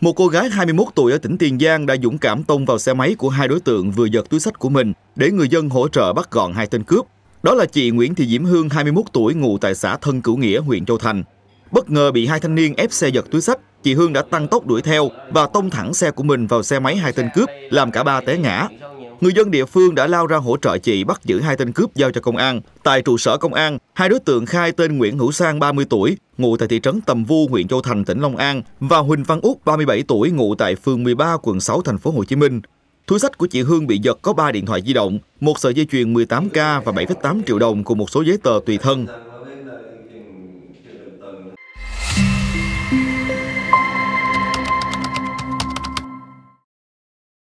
Một cô gái 21 tuổi ở tỉnh Tiền Giang đã dũng cảm tông vào xe máy của hai đối tượng vừa giật túi sách của mình để người dân hỗ trợ bắt gọn hai tên cướp. Đó là chị Nguyễn Thị Diễm Hương, 21 tuổi, ngụ tại xã Thân Cửu Nghĩa, huyện Châu Thành. Bất ngờ bị hai thanh niên ép xe giật túi sách, chị Hương đã tăng tốc đuổi theo và tông thẳng xe của mình vào xe máy hai tên cướp, làm cả ba té ngã. Người dân địa phương đã lao ra hỗ trợ chị bắt giữ hai tên cướp giao cho công an. Tại trụ sở công an, hai đối tượng khai tên Nguyễn Hữu Sang 30 tuổi, ngụ tại thị trấn Tầm Vu, huyện Châu Thành, tỉnh Long An và Huỳnh Văn Úc 37 tuổi, ngụ tại phường 13, quận 6, thành phố Hồ Chí Minh. Túi sách của chị Hương bị giật có 3 điện thoại di động, một sợi dây chuyền 18K và 7,8 triệu đồng cùng một số giấy tờ tùy thân.